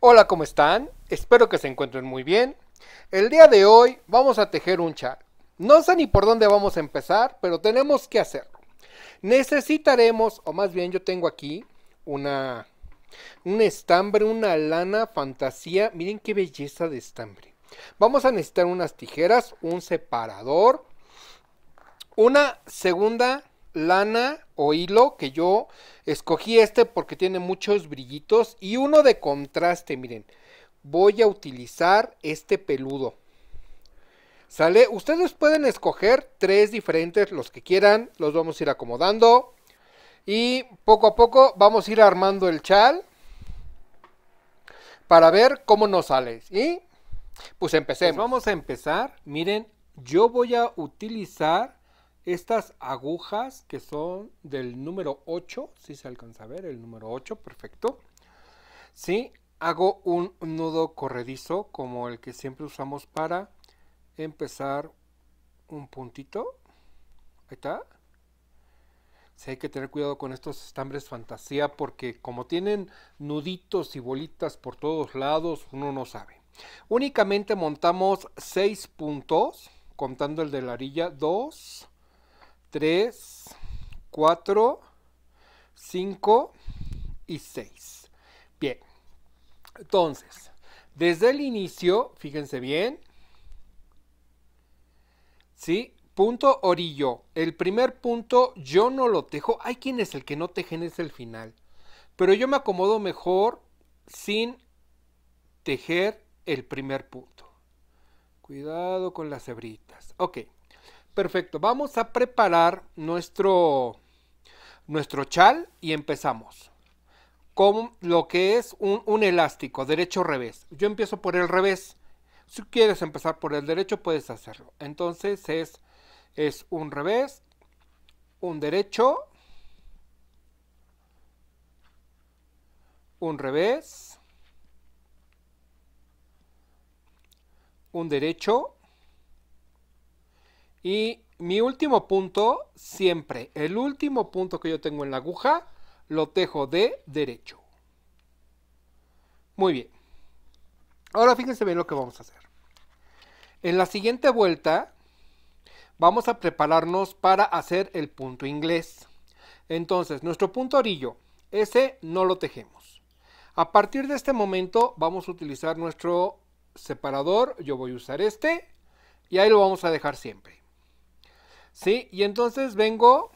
Hola, ¿cómo están? Espero que se encuentren muy bien. El día de hoy vamos a tejer un chal. No sé ni por dónde vamos a empezar, pero tenemos que hacerlo. Necesitaremos, o más bien yo tengo aquí una un estambre, una lana, fantasía. Miren qué belleza de estambre. Vamos a necesitar unas tijeras, un separador, una segunda lana o hilo que yo escogí este porque tiene muchos brillitos y uno de contraste, miren. Voy a utilizar este peludo. ¿Sale? Ustedes pueden escoger tres diferentes, los que quieran, los vamos a ir acomodando. Y poco a poco vamos a ir armando el chal para ver cómo nos sale. Y pues, pues empecemos. vamos a empezar. Miren, yo voy a utilizar estas agujas que son del número 8, si se alcanza a ver, el número 8, perfecto. Si, hago un nudo corredizo como el que siempre usamos para empezar un puntito. Ahí está. Si hay que tener cuidado con estos estambres fantasía porque como tienen nuditos y bolitas por todos lados, uno no sabe. Únicamente montamos 6 puntos, contando el de la arilla, 2, 3, 4, 5 y 6. Bien, entonces, desde el inicio, fíjense bien, ¿sí? Punto orillo. El primer punto yo no lo tejo. Hay quien es el que no tejen es el final. Pero yo me acomodo mejor sin tejer el primer punto. Cuidado con las hebritas. Ok. Perfecto, vamos a preparar nuestro, nuestro chal y empezamos con lo que es un, elástico, derecho revés. Yo empiezo por el revés. Si quieres empezar por el derecho, puedes hacerlo. Entonces es, es un revés, un derecho, un revés, un derecho, y mi último punto, siempre, el último punto que yo tengo en la aguja, lo tejo de derecho. Muy bien. Ahora fíjense bien lo que vamos a hacer. En la siguiente vuelta, vamos a prepararnos para hacer el punto inglés. Entonces, nuestro punto orillo, ese no lo tejemos. A partir de este momento, vamos a utilizar nuestro separador. Yo voy a usar este y ahí lo vamos a dejar siempre. ¿Sí? Y entonces vengo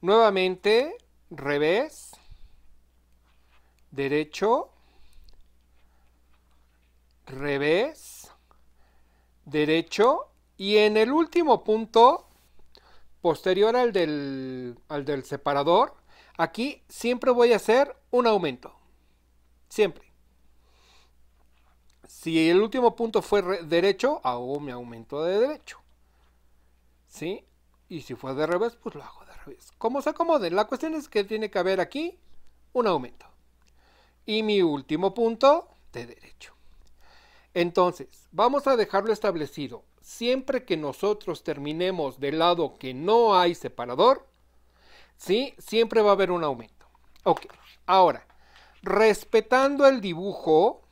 nuevamente, revés, derecho, revés, derecho, y en el último punto, posterior al del, al del separador, aquí siempre voy a hacer un aumento. Siempre. Si el último punto fue derecho, hago ah, oh, mi aumento de derecho. ¿Sí? Y si fue de revés, pues lo hago de revés. Como se acomoden. La cuestión es que tiene que haber aquí un aumento. Y mi último punto, de derecho. Entonces, vamos a dejarlo establecido. Siempre que nosotros terminemos del lado que no hay separador, ¿sí? Siempre va a haber un aumento. Ok, ahora, respetando el dibujo,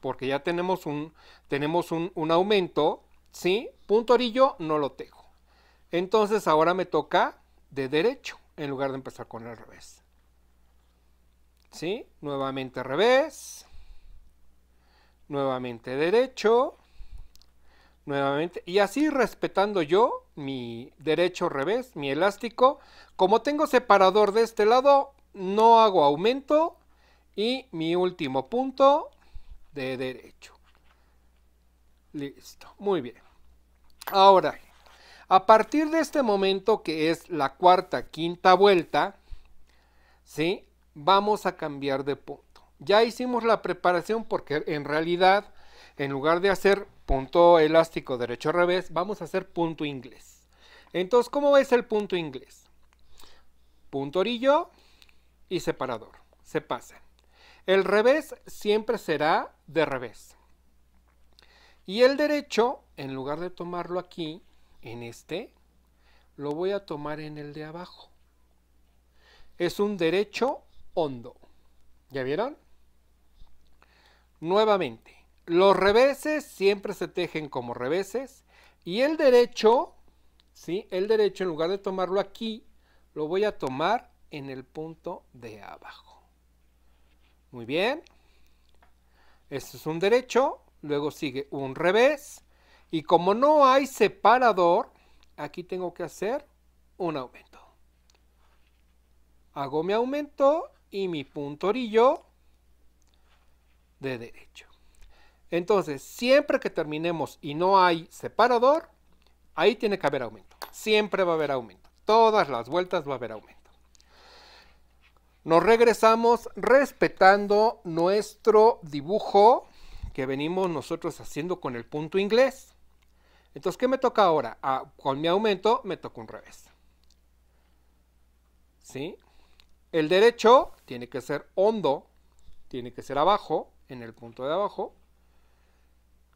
porque ya tenemos un, tenemos un, aumento, ¿sí? Punto orillo no lo tejo. Entonces ahora me toca de derecho en lugar de empezar con el revés. ¿Sí? Nuevamente revés. Nuevamente derecho. Nuevamente. Y así respetando yo mi derecho revés, mi elástico. Como tengo separador de este lado, no hago aumento. Y mi último punto de derecho. Listo. Muy bien. Ahora, a partir de este momento, que es la cuarta, quinta vuelta, ¿sí? Vamos a cambiar de punto. Ya hicimos la preparación porque en realidad, en lugar de hacer punto elástico derecho revés, vamos a hacer punto inglés. Entonces, ¿cómo es el punto inglés? Punto orillo y separador. Se pasa. El revés siempre será de revés. Y el derecho, en lugar de tomarlo aquí, en este, lo voy a tomar en el de abajo. Es un derecho hondo. ¿Ya vieron? Nuevamente, los reveses siempre se tejen como reveses y el derecho, ¿sí? El derecho en lugar de tomarlo aquí, lo voy a tomar en el punto de abajo. Muy bien. Esto es un derecho, luego sigue un revés y como no hay separador, aquí tengo que hacer un aumento. Hago mi aumento y mi punto orillo de derecho. Entonces, siempre que terminemos y no hay separador, ahí tiene que haber aumento. Siempre va a haber aumento. Todas las vueltas va a haber aumento. Nos regresamos respetando nuestro dibujo que venimos nosotros haciendo con el punto inglés. Entonces, ¿qué me toca ahora? Ah, con mi aumento me toca un revés. ¿Sí? El derecho tiene que ser hondo, tiene que ser abajo, en el punto de abajo.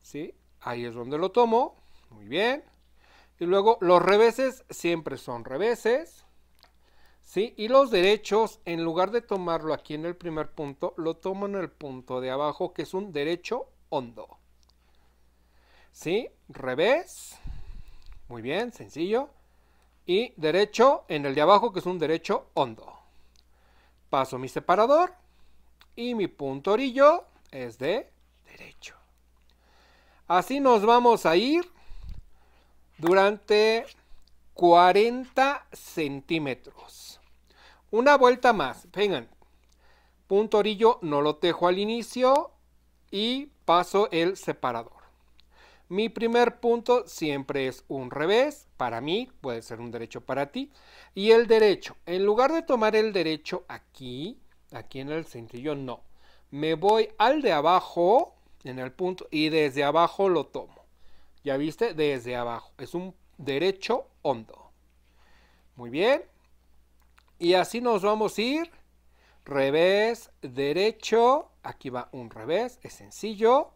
¿Sí? Ahí es donde lo tomo. Muy bien. Y luego los reveses siempre son reveses. ¿Sí? Y los derechos, en lugar de tomarlo aquí en el primer punto, lo tomo en el punto de abajo, que es un derecho hondo. ¿sí? Revés, muy bien, sencillo. Y derecho en el de abajo, que es un derecho hondo. Paso mi separador y mi punto orillo es de derecho. Así nos vamos a ir durante 40 centímetros. Una vuelta más, vengan. Punto orillo no lo tejo al inicio y paso el separador. Mi primer punto siempre es un revés, para mí puede ser un derecho para ti. Y el derecho, en lugar de tomar el derecho aquí, aquí en el sencillo, no. Me voy al de abajo, en el punto, y desde abajo lo tomo. ¿Ya viste? Desde abajo. Es un derecho hondo. Muy bien. Y así nos vamos a ir. Revés, derecho. Aquí va un revés, es sencillo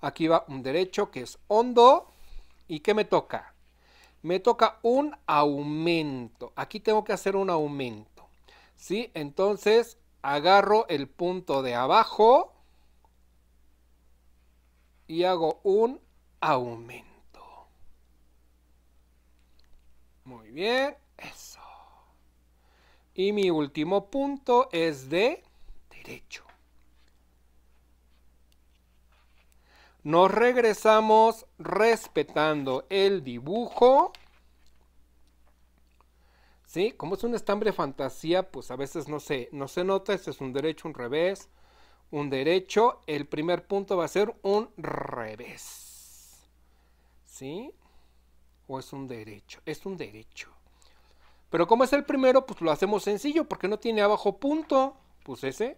Aquí va un derecho que es hondo. ¿Y qué me toca? Me toca un aumento. Aquí tengo que hacer un aumento. ¿Sí? Entonces agarro el punto de abajo y hago un aumento. Muy bien, eso. Y mi último punto es de derecho. Nos regresamos respetando el dibujo. ¿Sí? Como es un estambre fantasía, pues a veces no se, no se nota. Este es un derecho, un revés, un derecho. El primer punto va a ser un revés. ¿Sí? ¿O es un derecho? Es un derecho. Pero como es el primero, pues lo hacemos sencillo porque no tiene abajo punto. Pues ese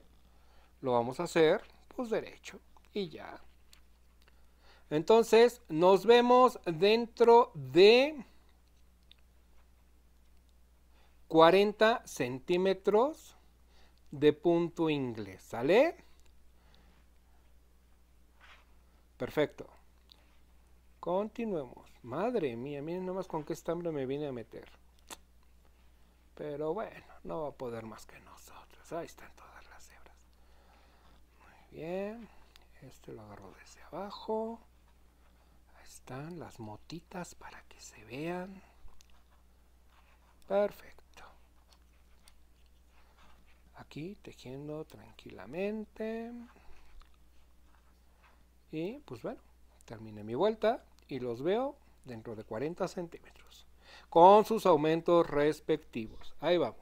lo vamos a hacer, pues derecho. Y ya. Entonces, nos vemos dentro de 40 centímetros de punto inglés, ¿sale? Perfecto. Continuemos. Madre mía, miren nomás con qué estambre me vine a meter. Pero bueno, no va a poder más que nosotros. Ahí están todas las hebras. Muy bien. Este lo agarro desde abajo están las motitas para que se vean. Perfecto. Aquí tejiendo tranquilamente. Y pues bueno, terminé mi vuelta y los veo dentro de 40 centímetros. Con sus aumentos respectivos. Ahí vamos.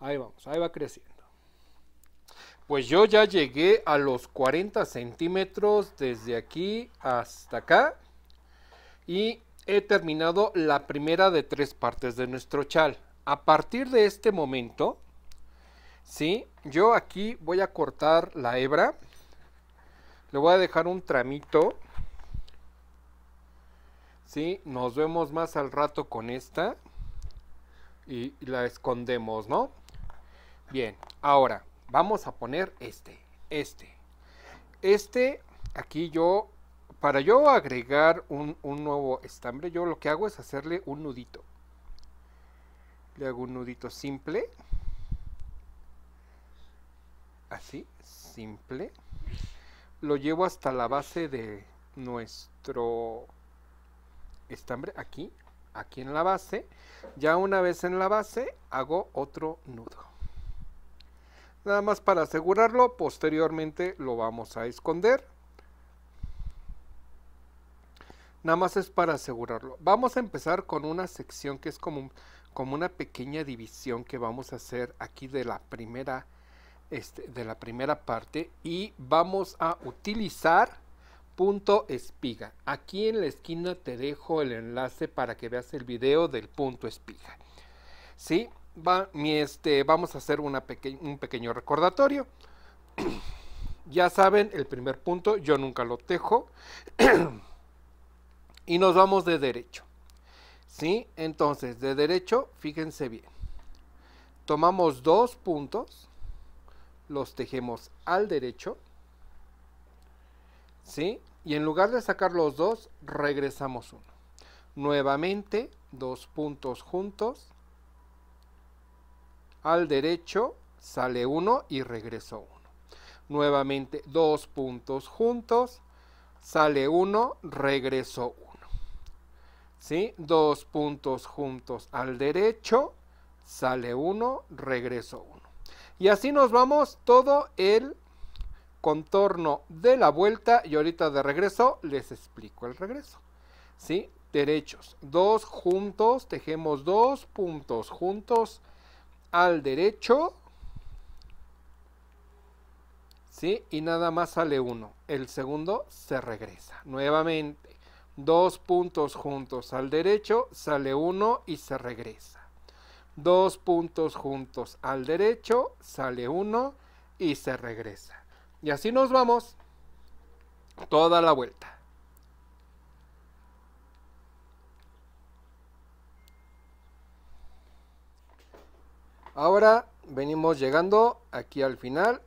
Ahí vamos, ahí va creciendo. Pues yo ya llegué a los 40 centímetros desde aquí hasta acá. Y he terminado la primera de tres partes de nuestro chal. A partir de este momento, ¿sí? Yo aquí voy a cortar la hebra. Le voy a dejar un tramito. ¿Sí? Nos vemos más al rato con esta. Y la escondemos, ¿no? Bien, ahora vamos a poner este, este. Este, aquí yo, para yo agregar un, un nuevo estambre, yo lo que hago es hacerle un nudito. Le hago un nudito simple. Así, simple. Lo llevo hasta la base de nuestro estambre, aquí, aquí en la base. Ya una vez en la base, hago otro nudo nada más para asegurarlo posteriormente lo vamos a esconder nada más es para asegurarlo vamos a empezar con una sección que es como, como una pequeña división que vamos a hacer aquí de la primera este, de la primera parte y vamos a utilizar punto espiga aquí en la esquina te dejo el enlace para que veas el video del punto espiga ¿sí? mi este, vamos a hacer un pequeño recordatorio. ya saben, el primer punto, yo nunca lo tejo. y nos vamos de derecho. ¿Sí? Entonces, de derecho, fíjense bien. Tomamos dos puntos, los tejemos al derecho. ¿Sí? Y en lugar de sacar los dos, regresamos uno. Nuevamente, dos puntos juntos, al derecho sale 1 y regreso 1. Nuevamente dos puntos juntos, sale 1, regreso 1. ¿Sí? Dos puntos juntos al derecho, sale 1, regreso 1. Y así nos vamos todo el contorno de la vuelta y ahorita de regreso les explico el regreso. ¿Sí? Derechos, dos juntos, tejemos dos puntos juntos, al derecho. ¿Sí? Y nada más sale uno. El segundo se regresa. Nuevamente, dos puntos juntos al derecho, sale uno y se regresa. Dos puntos juntos al derecho, sale uno y se regresa. Y así nos vamos toda la vuelta. Ahora venimos llegando aquí al final.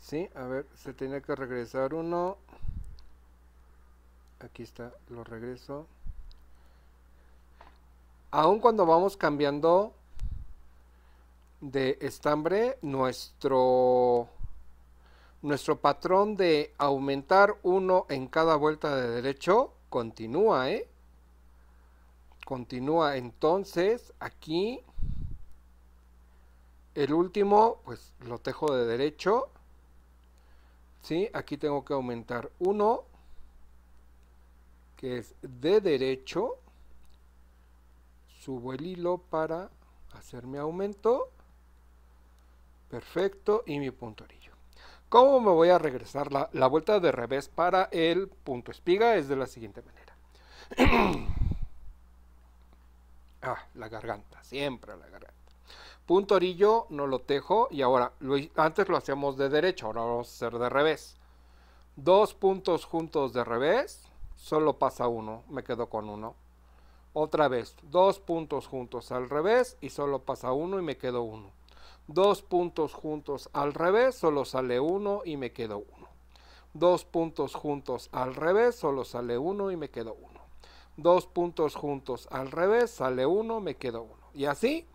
Sí, a ver, se tenía que regresar uno. Aquí está, lo regreso. Aun cuando vamos cambiando de estambre, nuestro, nuestro patrón de aumentar uno en cada vuelta de derecho continúa, ¿eh? Continúa. Entonces, aquí el último, pues lo tejo de derecho. ¿Sí? Aquí tengo que aumentar uno, que es de derecho. Subo el hilo para hacer mi aumento. Perfecto. Y mi orillo. ¿Cómo me voy a regresar la, la vuelta de revés para el punto espiga? Es de la siguiente manera. ah, la garganta. Siempre la garganta. Punto orillo no lo tejo y ahora antes lo hacíamos de derecho ahora vamos a hacer de revés. Dos puntos juntos de revés, solo pasa uno, me quedo con uno. Otra vez, dos puntos juntos al revés y solo pasa uno y me quedo uno. Dos puntos juntos al revés, solo sale uno y me quedo uno. Dos puntos juntos al revés, solo sale uno y me quedo uno. Dos puntos juntos al revés, sale uno, me quedo uno. Y así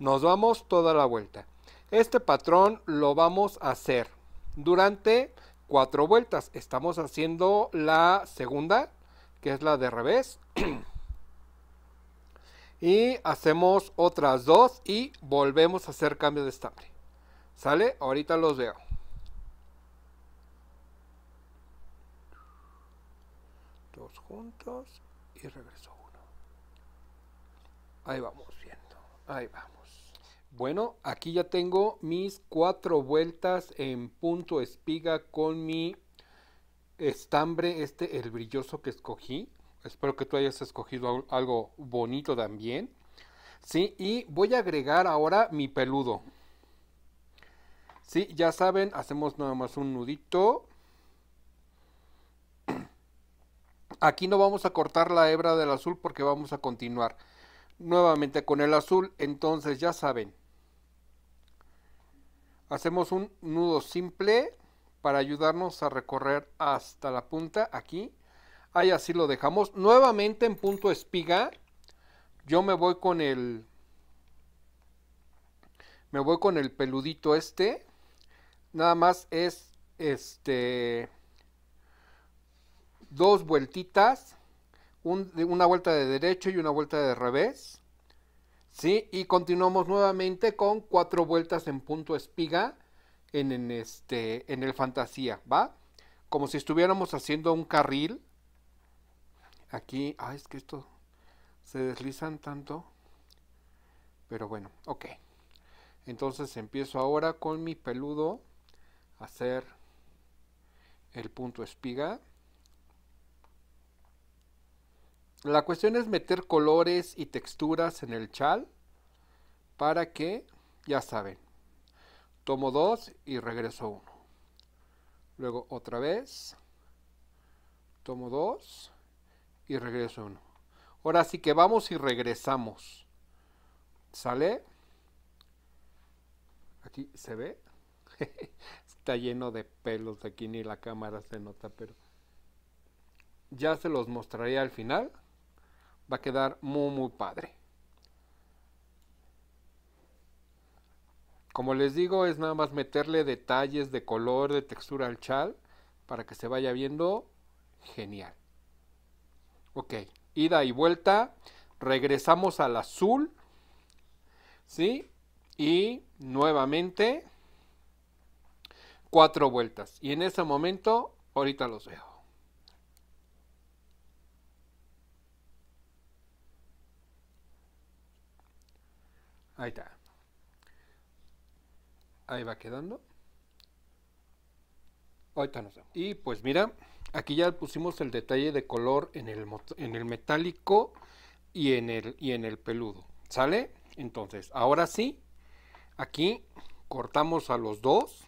nos vamos toda la vuelta. Este patrón lo vamos a hacer durante cuatro vueltas. Estamos haciendo la segunda, que es la de revés. y hacemos otras dos y volvemos a hacer cambio de estambre. ¿Sale? Ahorita los veo. Dos juntos y regreso uno. Ahí vamos viendo. Ahí va. Bueno, aquí ya tengo mis cuatro vueltas en punto espiga con mi estambre, este, el brilloso que escogí. Espero que tú hayas escogido algo bonito también. Sí, y voy a agregar ahora mi peludo. Sí, ya saben, hacemos nada más un nudito. Aquí no vamos a cortar la hebra del azul porque vamos a continuar nuevamente con el azul. Entonces ya saben, Hacemos un nudo simple para ayudarnos a recorrer hasta la punta aquí. Ahí así lo dejamos. Nuevamente en punto espiga. Yo me voy con el... Me voy con el peludito este. Nada más es este... Dos vueltitas. una vuelta de derecho y una vuelta de revés. ¿sí? Y continuamos nuevamente con cuatro vueltas en punto espiga en, este, en el fantasía, ¿va? Como si estuviéramos haciendo un carril. Aquí, ah, es que esto se deslizan tanto. Pero bueno, ok. Entonces empiezo ahora con mi peludo a hacer el punto espiga. La cuestión es meter colores y texturas en el chal para que, ya saben, tomo dos y regreso uno. Luego otra vez, tomo dos y regreso uno. Ahora sí que vamos y regresamos. ¿Sale? Aquí se ve. Está lleno de pelos aquí, ni la cámara se nota, pero ya se los mostraré al final va a quedar muy muy padre. Como les digo, es nada más meterle detalles de color, de textura al chal para que se vaya viendo genial. Ok, ida y vuelta. Regresamos al azul. ¿Sí? Y nuevamente cuatro vueltas. Y en ese momento, ahorita los veo. Ahí está. Ahí va quedando. Ahorita nos Y pues mira, aquí ya pusimos el detalle de color en el, en el metálico y en el, y en el peludo. ¿Sale? Entonces, ahora sí, aquí cortamos a los dos.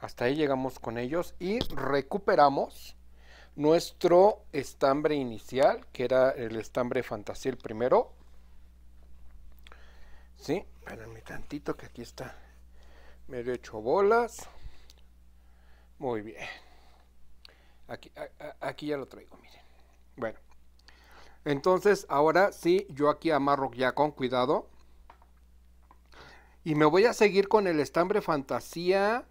Hasta ahí llegamos con ellos y recuperamos nuestro estambre inicial, que era el estambre fantasía primero. Sí, espérenme tantito que aquí está medio hecho bolas. Muy bien. Aquí, aquí ya lo traigo, miren. Bueno. Entonces, ahora sí, yo aquí amarro ya con cuidado. Y me voy a seguir con el estambre fantasía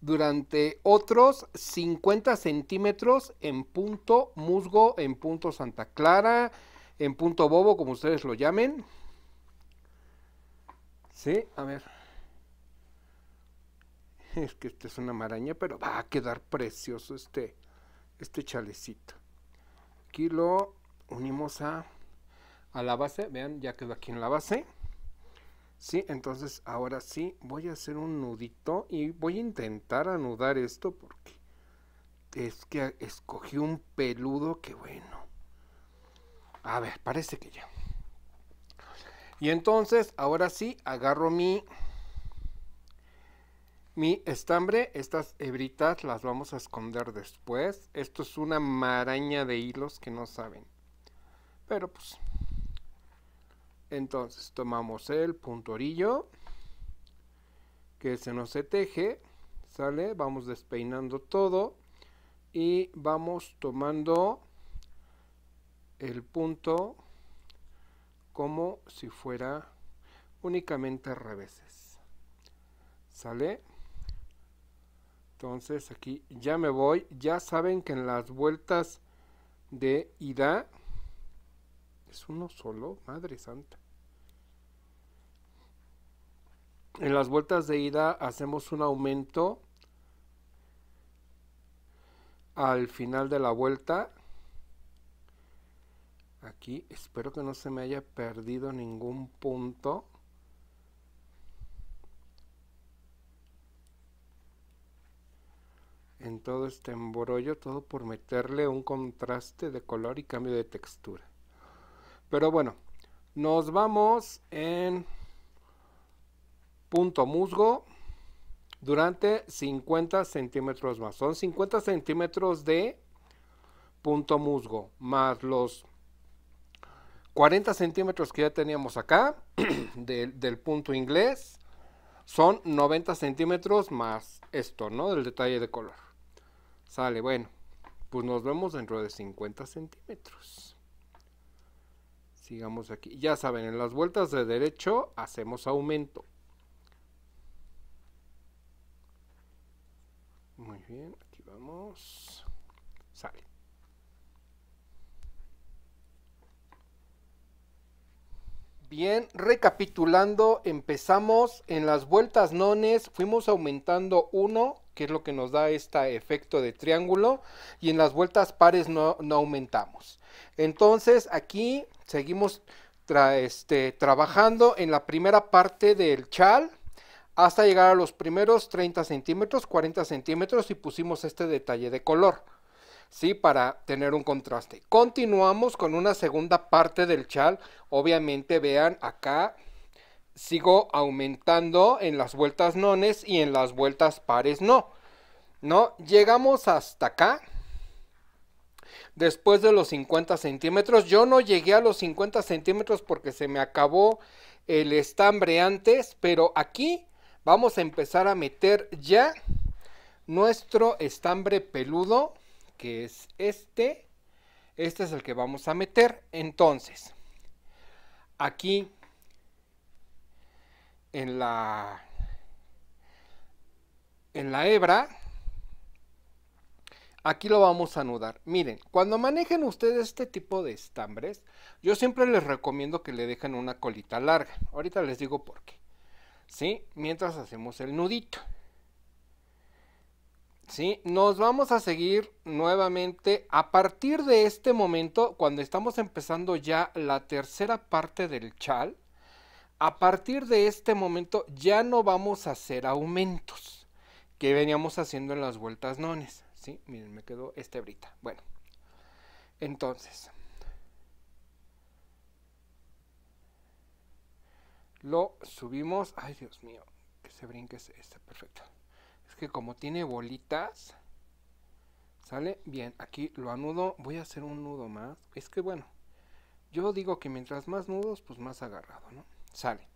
durante otros 50 centímetros en punto musgo, en punto Santa Clara, en punto bobo, como ustedes lo llamen. Sí, a ver. Es que esta es una maraña, pero va a quedar precioso este, este chalecito. Aquí lo unimos a, a la base. Vean, ya quedó aquí en la base. Sí, entonces ahora sí voy a hacer un nudito y voy a intentar anudar esto porque es que escogí un peludo que bueno. A ver, parece que ya. Y entonces, ahora sí, agarro mi, mi estambre. Estas hebritas las vamos a esconder después. Esto es una maraña de hilos que no saben. Pero pues... Entonces, tomamos el punto orillo. Que se nos se teje. ¿Sale? Vamos despeinando todo. Y vamos tomando el punto como si fuera únicamente reveses. ¿Sale? Entonces aquí ya me voy. Ya saben que en las vueltas de ida es uno solo, madre santa. En las vueltas de ida hacemos un aumento al final de la vuelta aquí. Espero que no se me haya perdido ningún punto. En todo este embrollo, todo por meterle un contraste de color y cambio de textura. Pero bueno, nos vamos en punto musgo durante 50 centímetros más. Son 50 centímetros de punto musgo más los 40 centímetros que ya teníamos acá del punto inglés son 90 centímetros más esto, ¿no? Del detalle de color. Sale, bueno, pues nos vemos dentro de 50 centímetros. Sigamos aquí. Ya saben, en las vueltas de derecho hacemos aumento. Muy bien, aquí vamos. Sale. Bien, recapitulando, empezamos en las vueltas nones, fuimos aumentando uno, que es lo que nos da este efecto de triángulo, y en las vueltas pares no, aumentamos. Entonces aquí seguimos este, trabajando en la primera parte del chal, hasta llegar a los primeros 30 centímetros, 40 centímetros y pusimos este detalle de color. ¿sí? Para tener un contraste. Continuamos con una segunda parte del chal. Obviamente, vean acá, sigo aumentando en las vueltas nones y en las vueltas pares no. ¿No? Llegamos hasta acá. Después de los 50 centímetros. Yo no llegué a los 50 centímetros porque se me acabó el estambre antes. Pero aquí vamos a empezar a meter ya nuestro estambre peludo que es este. Este es el que vamos a meter. Entonces, aquí en la en la hebra aquí lo vamos a anudar miren cuando manejen ustedes este tipo de estambres yo siempre les recomiendo que le dejen una colita larga ahorita les digo por qué ¿sí? mientras hacemos el nudito nos vamos a seguir nuevamente a partir de este momento, cuando estamos empezando ya la tercera parte del chal, a partir de este momento ya no vamos a hacer aumentos que veníamos haciendo en las vueltas nones, ¿sí? Miren, me quedó este brita. Bueno, entonces... Lo subimos. Ay, Dios mío. Que se brinque está Perfecto. Es que como tiene bolitas, ¿sale? Bien, aquí lo anudo. Voy a hacer un nudo más. Es que bueno, yo digo que mientras más nudos, pues más agarrado, ¿no? Sale.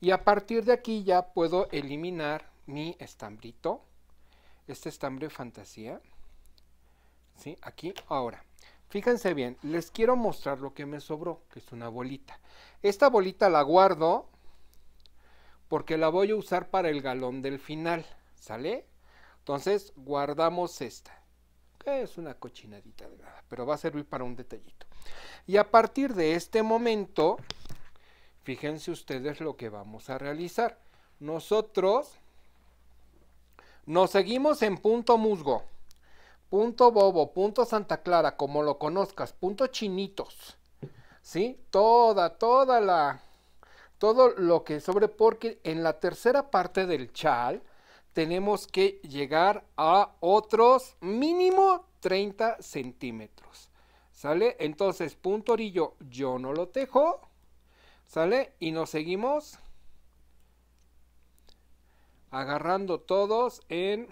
Y a partir de aquí ya puedo eliminar mi estambrito. Este estambre fantasía. ¿Sí? Aquí, ahora. Fíjense bien, les quiero mostrar lo que me sobró, que es una bolita. Esta bolita la guardo porque la voy a usar para el galón del final. ¿Sale? Entonces guardamos esta. Que es una cochinadita de nada, pero va a servir para un detallito. Y a partir de este momento, fíjense ustedes lo que vamos a realizar. Nosotros nos seguimos en punto musgo, punto bobo, punto Santa Clara, como lo conozcas, punto chinitos. ¿Sí? Toda, toda la todo lo que sobre porque en la tercera parte del chal tenemos que llegar a otros mínimo 30 centímetros. ¿Sale? Entonces, punto orillo yo no lo tejo. ¿Sale? Y nos seguimos agarrando todos en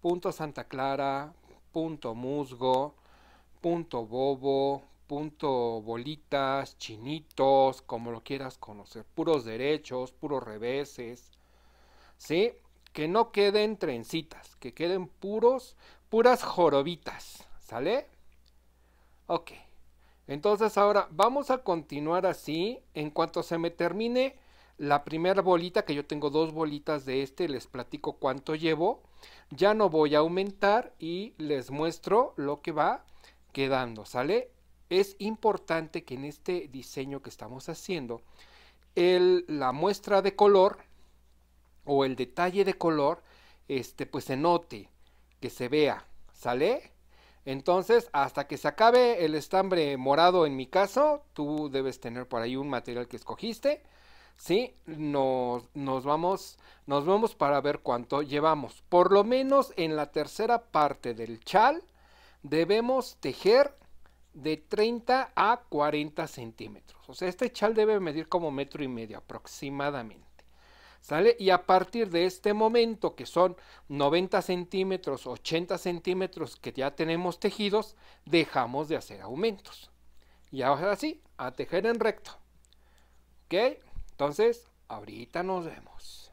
punto Santa Clara, punto musgo, punto bobo, punto bolitas, chinitos, como lo quieras conocer, puros derechos, puros reveses, ¿sí? Que no queden trencitas, que queden puros, puras jorobitas, ¿sale? Ok, entonces ahora vamos a continuar así, en cuanto se me termine la primera bolita, que yo tengo dos bolitas de este, les platico cuánto llevo, ya no voy a aumentar y les muestro lo que va quedando, ¿sale? es importante que en este diseño que estamos haciendo, la muestra de color o el detalle de color, este, pues se note, que se vea, ¿sale? Entonces, hasta que se acabe el estambre morado en mi caso, tú debes tener por ahí un material que escogiste, ¿sí? Nos, nos, vamos, nos vamos para ver cuánto llevamos. Por lo menos en la tercera parte del chal, debemos tejer de 30 a 40 centímetros. O sea, este chal debe medir como metro y medio aproximadamente. ¿Sale? Y a partir de este momento, que son 90 centímetros, 80 centímetros que ya tenemos tejidos, dejamos de hacer aumentos. Y ahora sí, a tejer en recto. ¿Ok? Entonces, ahorita nos vemos.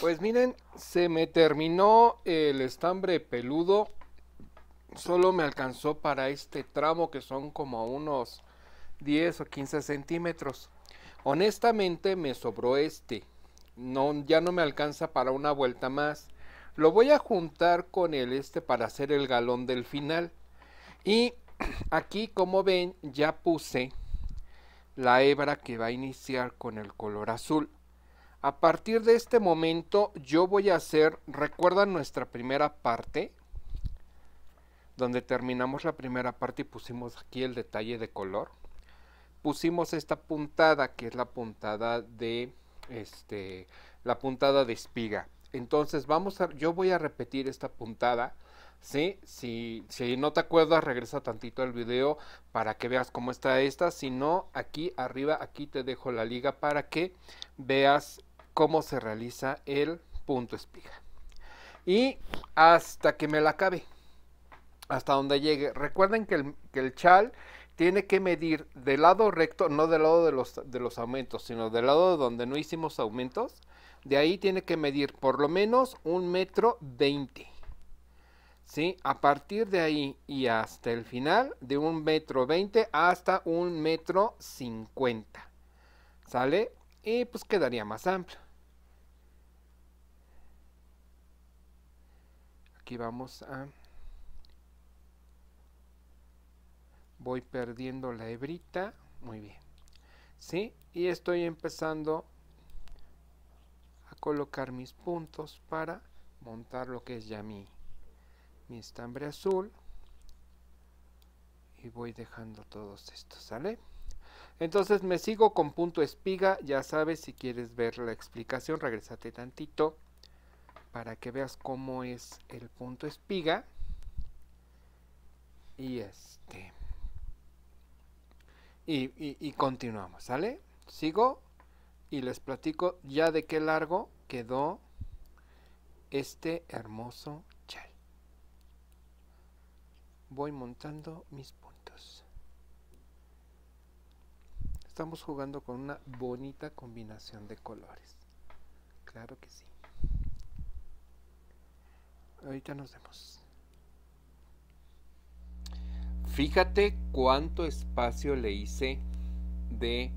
Pues miren, se me terminó el estambre peludo solo me alcanzó para este tramo que son como unos 10 o 15 centímetros. Honestamente me sobró este. No, ya no me alcanza para una vuelta más. Lo voy a juntar con el este para hacer el galón del final. Y aquí como ven ya puse la hebra que va a iniciar con el color azul. A partir de este momento yo voy a hacer, recuerdan nuestra primera parte, donde terminamos la primera parte y pusimos aquí el detalle de color pusimos esta puntada que es la puntada de este la puntada de espiga entonces vamos a yo voy a repetir esta puntada ¿sí? si, si no te acuerdas regresa tantito al video para que veas cómo está esta si no aquí arriba aquí te dejo la liga para que veas cómo se realiza el punto espiga y hasta que me la acabe hasta donde llegue. Recuerden que el, chal tiene que medir del lado recto, no del lado de los, de los aumentos, sino del lado donde no hicimos aumentos. De ahí tiene que medir por lo menos un metro veinte. ¿Sí? A partir de ahí y hasta el final, de un metro veinte hasta un metro cincuenta. ¿Sale? Y pues quedaría más amplio. Aquí vamos a... voy perdiendo la hebrita muy bien ¿sí? y estoy empezando a colocar mis puntos para montar lo que es ya mi, mi estambre azul y voy dejando todos estos ¿sale? entonces me sigo con punto espiga ya sabes si quieres ver la explicación regresate tantito para que veas cómo es el punto espiga y este y, continuamos, ¿sale? Sigo y les platico ya de qué largo quedó este hermoso chal. Voy montando mis puntos. Estamos jugando con una bonita combinación de colores. Claro que sí. Ahorita nos vemos. Fíjate cuánto espacio le hice de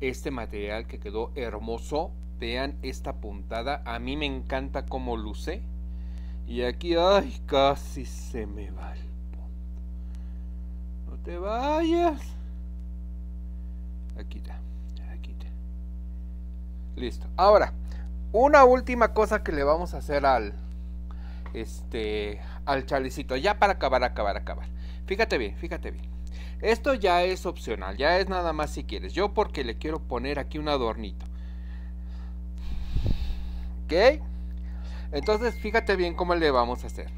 este material que quedó hermoso. Vean esta puntada. A mí me encanta cómo luce. Y aquí, ay, casi se me va el punto. No te vayas. Aquí está. Aquí está. Listo. Ahora, una última cosa que le vamos a hacer al, este, al chalecito. Ya para acabar, acabar, acabar. Fíjate bien, fíjate bien. Esto ya es opcional, ya es nada más si quieres. Yo porque le quiero poner aquí un adornito. ¿Ok? Entonces fíjate bien cómo le vamos a hacer.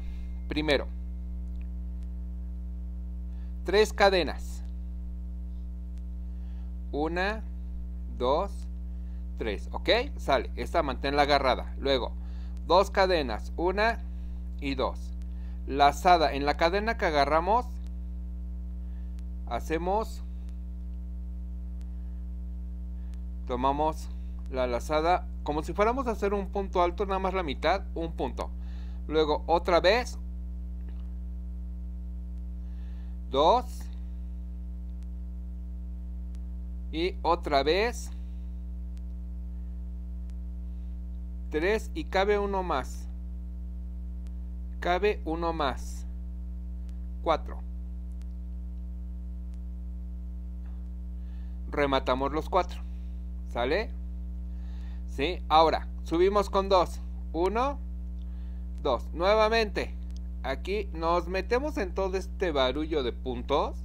Primero, tres cadenas. Una, dos, tres. ¿Ok? Sale. Esta manténla agarrada. Luego, dos cadenas. Una y dos. Lazada. En la cadena que agarramos hacemos, tomamos la lazada como si fuéramos a hacer un punto alto, nada más la mitad, un punto. Luego otra vez, dos, y otra vez, tres, y cabe uno más. Cabe uno más. Cuatro. rematamos los cuatro. ¿Sale? ¿Sí? Ahora, subimos con dos. Uno, dos. Nuevamente, aquí nos metemos en todo este barullo de puntos.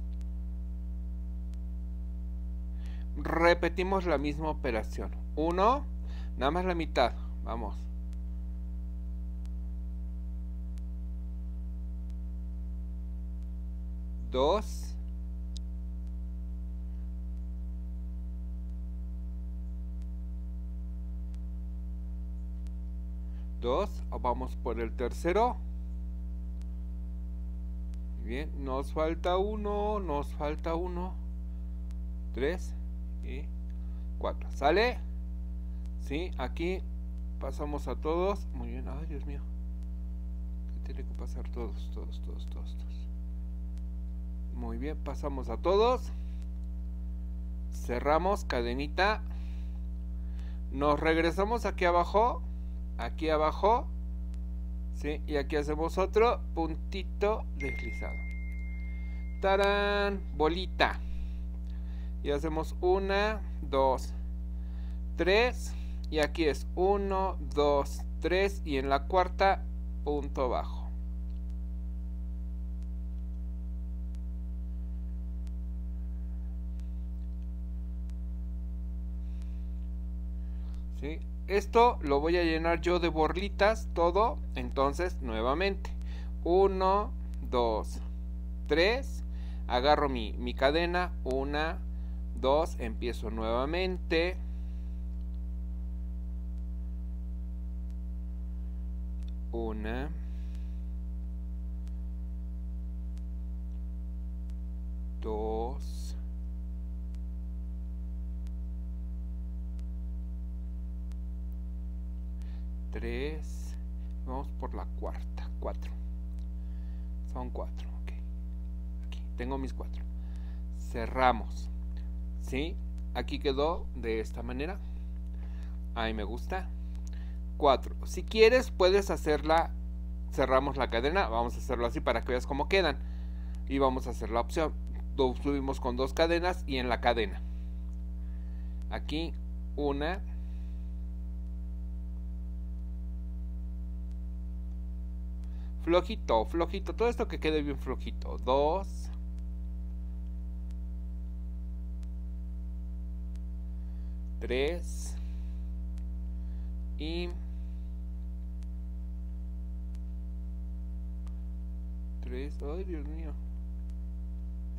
Repetimos la misma operación. Uno, nada más la mitad. Vamos. Dos. dos, vamos por el tercero. Bien, nos falta uno, nos falta uno, tres y cuatro. ¿Sale? Sí, aquí pasamos a todos. Muy bien, ay Dios mío. tiene que pasar todos, todos, todos, todos, todos. Muy bien, pasamos a todos. Cerramos cadenita. Nos regresamos aquí abajo aquí abajo, ¿sí? Y aquí hacemos otro puntito deslizado. ¡Tarán! Bolita. Y hacemos una, dos, tres. Y aquí es uno, dos, tres. Y en la cuarta, punto bajo. ¿Sí? Esto lo voy a llenar yo de borlitas, todo. Entonces, nuevamente. 1, 2, 3. Agarro mi, mi cadena. 1, 2. Empiezo nuevamente. 1 2 3, vamos por la cuarta, 4, Son cuatro, ok. Aquí, tengo mis cuatro. Cerramos, ¿sí? Aquí quedó de esta manera. Ahí me gusta. Cuatro. Si quieres, puedes hacerla, cerramos la cadena, vamos a hacerlo así para que veas cómo quedan. Y vamos a hacer la opción. Subimos con dos cadenas y en la cadena. Aquí, una, flojito, flojito, todo esto que quede bien flojito. Dos. Tres. Y... Tres. Ay, Dios mío.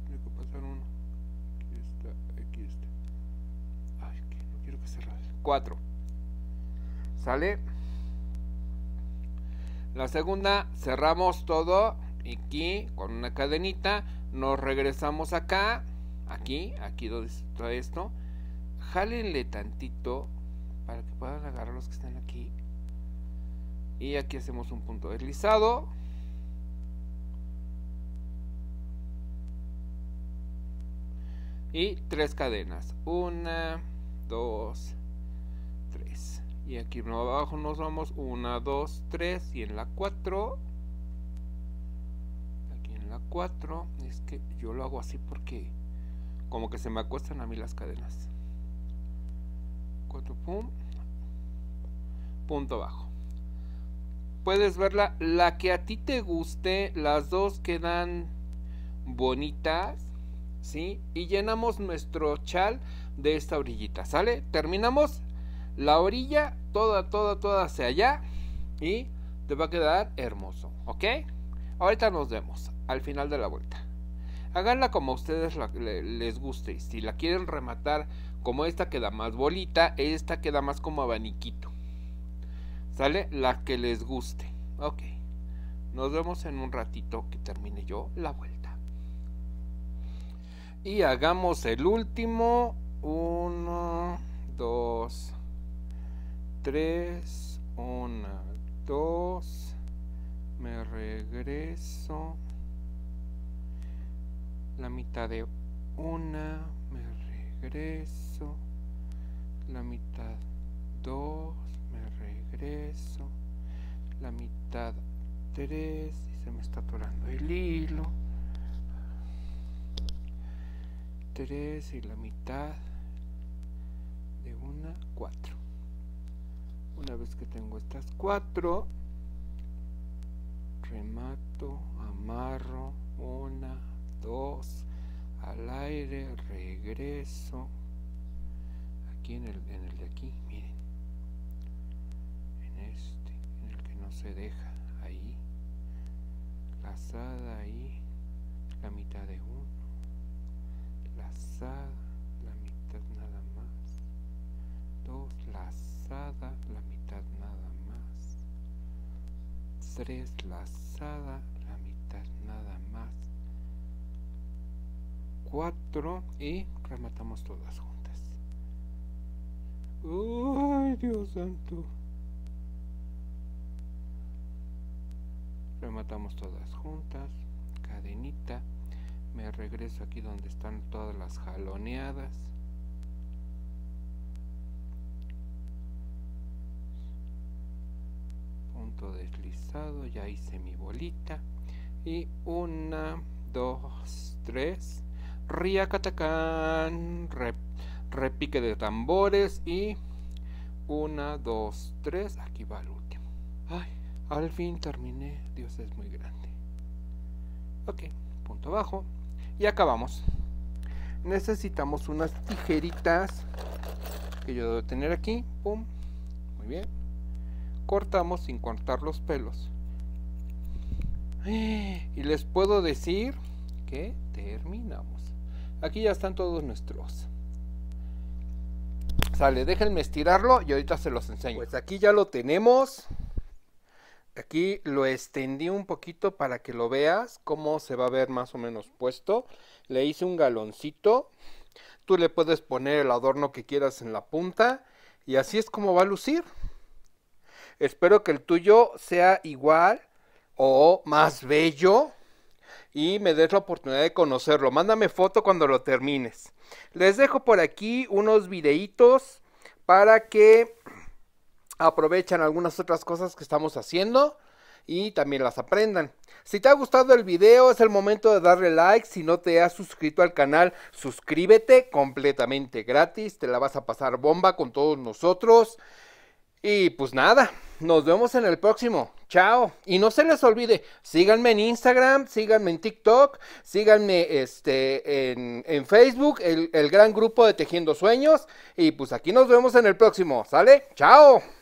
Tiene que pasar uno. Aquí está, aquí está. Ay, no quiero que se Cuatro. ¿Sale? La segunda, cerramos todo y aquí con una cadenita, nos regresamos acá, aquí, aquí donde está esto. Jálenle tantito para que puedan agarrar los que están aquí. Y aquí hacemos un punto deslizado. Y tres cadenas. Una, dos, tres. Y aquí abajo nos vamos 1, 2, 3 y en la 4. Aquí en la 4. Es que yo lo hago así porque como que se me acuestan a mí las cadenas. 4, pum. Punto abajo Puedes verla la que a ti te guste. Las dos quedan bonitas. ¿Sí? Y llenamos nuestro chal de esta orillita. ¿Sale? Terminamos la orilla toda, toda, toda hacia allá y te va a quedar hermoso, ¿ok? Ahorita nos vemos al final de la vuelta. Háganla como a ustedes les guste. si la quieren rematar como esta queda más bolita, esta queda más como abaniquito. ¿Sale? La que les guste. Ok. Nos vemos en un ratito que termine yo la vuelta. Y hagamos el último. Uno, dos, 3, 1, 2, me regreso, la mitad de 1, me regreso, la mitad 2, me regreso, la mitad 3 y se me está atorando el hilo. 3 y la mitad de 1, 4. Una vez que tengo estas cuatro, remato, amarro, una, dos, al aire, regreso. Aquí en el, en el de aquí, miren. En este, en el que no se deja, ahí. Lazada ahí, la mitad de uno. Lazada. lazada, la mitad nada más. 3 lazada, la mitad nada más. Cuatro y rematamos todas juntas. ¡Ay, Dios santo! Rematamos todas juntas. Cadenita. Me regreso aquí donde están todas las jaloneadas. deslizado, ya hice mi bolita. Y una, dos, tres. ría rep, repique de tambores y una, dos, tres. Aquí va el último. Ay, al fin terminé. Dios es muy grande. Ok, punto abajo Y acabamos. Necesitamos unas tijeritas que yo debo tener aquí. Pum. Muy bien cortamos sin cortar los pelos. Y les puedo decir que terminamos. Aquí ya están todos nuestros. Sale, déjenme estirarlo y ahorita se los enseño. Pues aquí ya lo tenemos. Aquí lo extendí un poquito para que lo veas cómo se va a ver más o menos puesto. Le hice un galoncito. Tú le puedes poner el adorno que quieras en la punta. Y así es como va a lucir. Espero que el tuyo sea igual o más bello y me des la oportunidad de conocerlo. Mándame foto cuando lo termines. Les dejo por aquí unos videitos para que aprovechen algunas otras cosas que estamos haciendo y también las aprendan. Si te ha gustado el video es el momento de darle like, si no te has suscrito al canal suscríbete completamente gratis, te la vas a pasar bomba con todos nosotros y pues nada, nos vemos en el próximo. Chao. Y no se les olvide, síganme en Instagram, síganme en TikTok, síganme este, en, Facebook, el, el gran grupo de Tejiendo Sueños. Y pues aquí nos vemos en el próximo. ¿Sale? Chao.